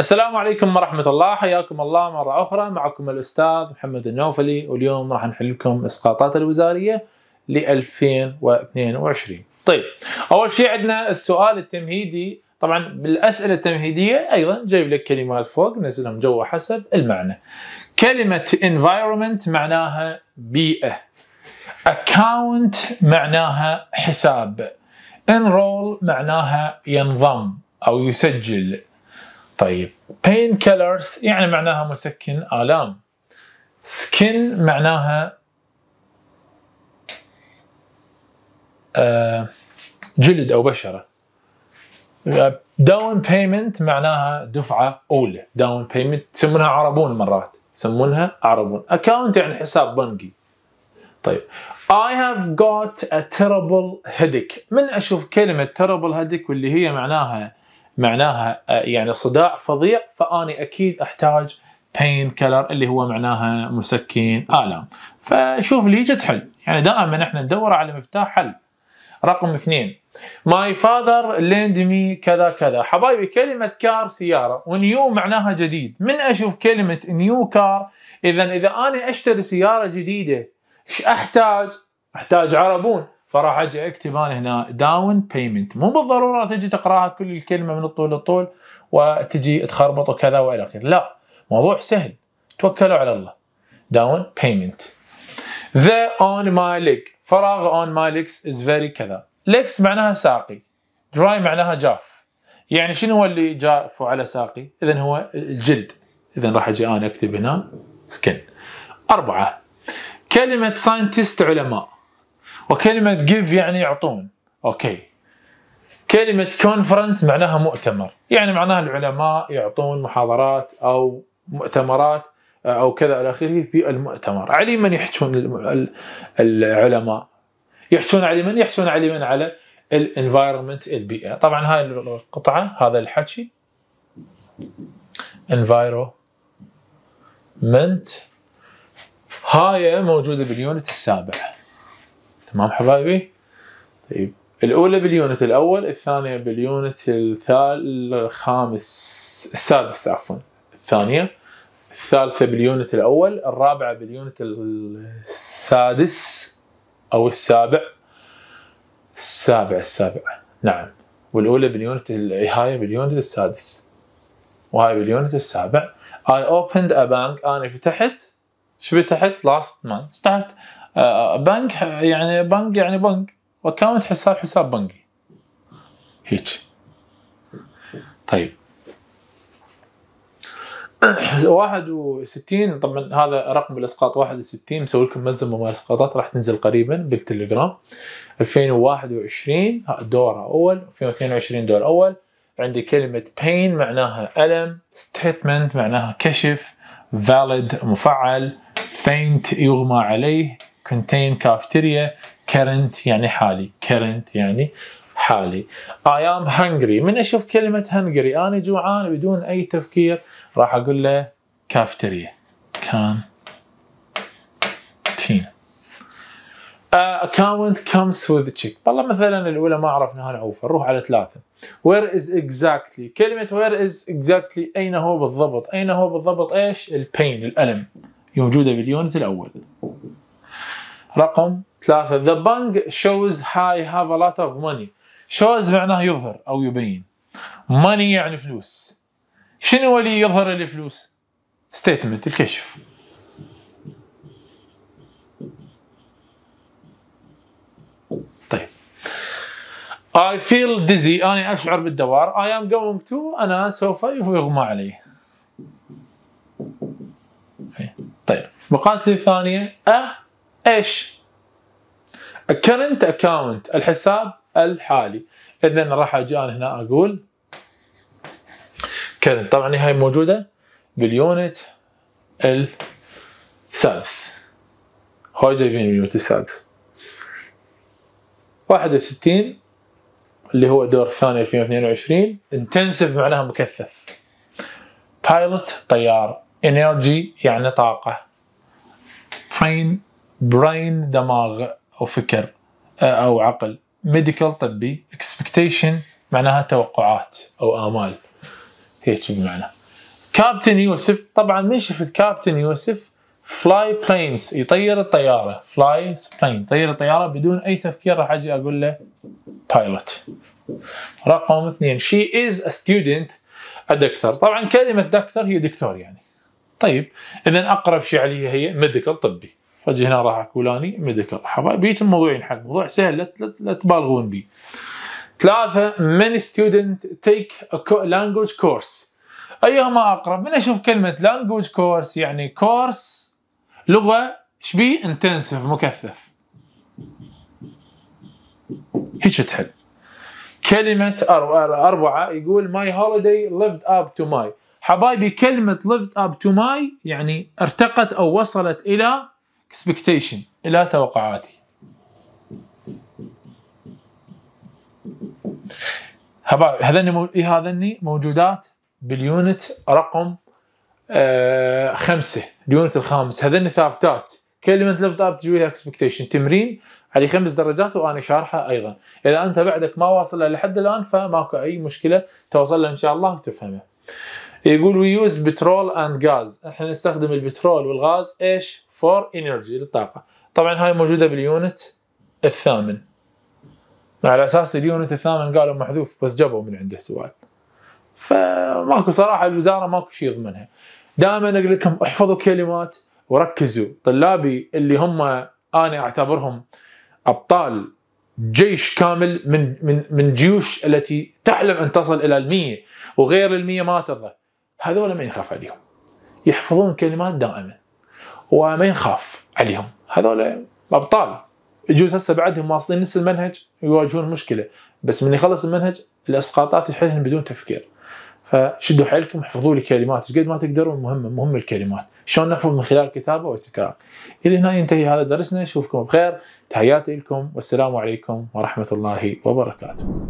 السلام عليكم ورحمة الله حياكم الله مرة أخرى معكم الأستاذ محمد النوفلي واليوم راح نحل لكم إسقاطات الوزارية ل 2022 طيب أول شيء عندنا السؤال التمهيدي طبعا بالأسئلة التمهيدية أيضا جايب لك كلمات فوق نزلهم جوا حسب المعنى كلمة environment معناها بيئة account معناها حساب enroll معناها ينضم أو يسجل طيب pain killers يعني معناها مسكن آلام skin معناها آه، جلد أو بشرة داون بيمنت معناها دفعة أولى داون بيمنت يسمونها عربون مرات يسمونها عربون أكاونت يعني حساب بنكي طيب I have got a terrible headache من أشوف كلمة terrible headache واللي هي معناها معناها آه، يعني صداع فظيع فاني اكيد احتاج بين كلر اللي هو معناها مسكن الام فشوف لي تحل يعني دائما احنا ندور على مفتاح حل رقم اثنين ماي فاذر ليند مي كذا كذا حبايبي كلمة كار سيارة ونيو معناها جديد من أشوف كلمة نيو كار إذا إذا أنا أشتري سيارة جديدة إيش أحتاج؟ أحتاج عربون فراح اجي اكتب انا هنا داون بيمنت مو بالضروره تجي تقراها كل الكلمه من الطول للطول وتجي تخربط وكذا والى اخره لا موضوع سهل توكلوا على الله داون بيمنت ذا اون ماي ليك فراغ اون ماي ليكس از فيري كذا ليكس معناها ساقي دراي معناها جاف يعني شنو هو اللي جاف على ساقي اذا هو الجلد اذا راح اجي انا اكتب هنا سكن اربعه كلمه ساينتست علماء وكلمة give يعني يعطون أوكي كلمة كونفرنس معناها مؤتمر يعني معناها العلماء يعطون محاضرات أو مؤتمرات أو كذا إلى آخره في المؤتمر علي من يحجون العلماء يحجون علي من يحجون علي من على الانفايرمنت البيئة طبعا هاي القطعة هذا الحكي انفايرومنت هاي موجودة باليونت السابع تمام حبايبي طيب الاولى باليونت الاول الثانيه باليونت الثال الخامس السادس عفوا الثانيه الثالثه باليونت الاول الرابعه باليونت السادس او السابع السابع السابع نعم والاولى باليونت هاي باليونت السادس وهاي باليونت السابع I opened a bank انا فتحت شو فتحت last month فتحت آه، بنك يعني بنك يعني بنك واكونت حساب حساب بنكي هيك طيب 61 طبعا هذا رقم واحد 61 مسوي لكم منزل مال الاسقاطات راح تنزل قريبا بالتليجرام 2021 دور اول 2022 دور اول عندي كلمه pain معناها الم statement معناها كشف valid مفعل faint يغمى عليه contain cafeteria current يعني حالي current يعني حالي I am hungry من اشوف كلمة hungry انا جوعان بدون اي تفكير راح اقول له cafeteria كان تين account comes with check والله مثلا الاولى ما عرفناها نعوفها نروح على ثلاثه where is exactly كلمه where is exactly اين هو بالضبط اين هو بالضبط ايش البين الالم موجوده باليونت الاول رقم ثلاثة the bank shows I have a lot of money shows معناه يظهر أو يبين money يعني فلوس شنو اللي يظهر الفلوس statement الكشف طيب I feel dizzy أنا أشعر بالدوار I am going to أنا سوف يغمى علي طيب مقالتي الثانية A أه؟ ايش؟ current account الحساب الحالي اذا راح اجي انا هنا اقول current طبعا هاي موجوده باليونت السادس هاي جايبين اليونت السادس 61 اللي هو دور الثاني 2022 انتنسف معناها مكثف بايلوت طيار انرجي يعني طاقه برين براين دماغ او فكر آه، او عقل ميديكال طبي اكسبكتيشن معناها توقعات او امال هيك بمعنى كابتن يوسف طبعا من شفت كابتن يوسف فلاي بلينز يطير الطياره فلاي بلين يطير الطياره بدون اي تفكير راح اجي اقول له بايلوت رقم اثنين شي از ا ستودنت ا دكتور طبعا كلمه دكتور هي دكتور يعني طيب اذا اقرب شيء عليها هي ميديكال طبي اجي هنا راح اكو لاني ميديكال بيت الموضوع ينحل موضوع سهل لا لا تبالغون به ثلاثة من ستودنت تيك لانجوج كورس أيهما أقرب من أشوف كلمة لانجوج كورس يعني كورس لغة شبيه intensive مكثف هيك تحل كلمة أربعة يقول my holiday lived up to my حبايبي كلمة lived up to my يعني ارتقت أو وصلت إلى اكسبكتيشن إلى توقعاتي هذني إيه هذني موجودات باليونت رقم آه، خمسه اليونت الخامس هذني ثابتات كلمه لفت اب تجي اكسبكتيشن تمرين علي خمس درجات وانا شارحه ايضا اذا انت بعدك ما واصل لحد الان فماكو اي مشكله توصل ان شاء الله وتفهمها يقول وي يوز بترول اند غاز احنا نستخدم البترول والغاز ايش فور انرجي للطاقه طبعا هاي موجوده باليونت الثامن على اساس اليونت الثامن قالوا محذوف بس جابوا من عنده سؤال فماكو صراحه الوزاره ماكو شيء يضمنها دائما اقول لكم احفظوا كلمات وركزوا طلابي اللي هم انا اعتبرهم ابطال جيش كامل من من من جيوش التي تحلم ان تصل الى المية وغير المية ما ترضى هذول ما ينخاف عليهم يحفظون كلمات دائما وما ينخاف عليهم هذول ابطال يجوز هسه بعدهم واصلين نفس المنهج يواجهون مشكله بس من يخلص المنهج الاسقاطات يحلهم بدون تفكير فشدوا حيلكم احفظوا لي كلمات قد ما تقدرون مهمه مهمه الكلمات شلون نحفظ من خلال الكتابه والتكرار الى هنا ينتهي هذا درسنا اشوفكم بخير تحياتي لكم والسلام عليكم ورحمه الله وبركاته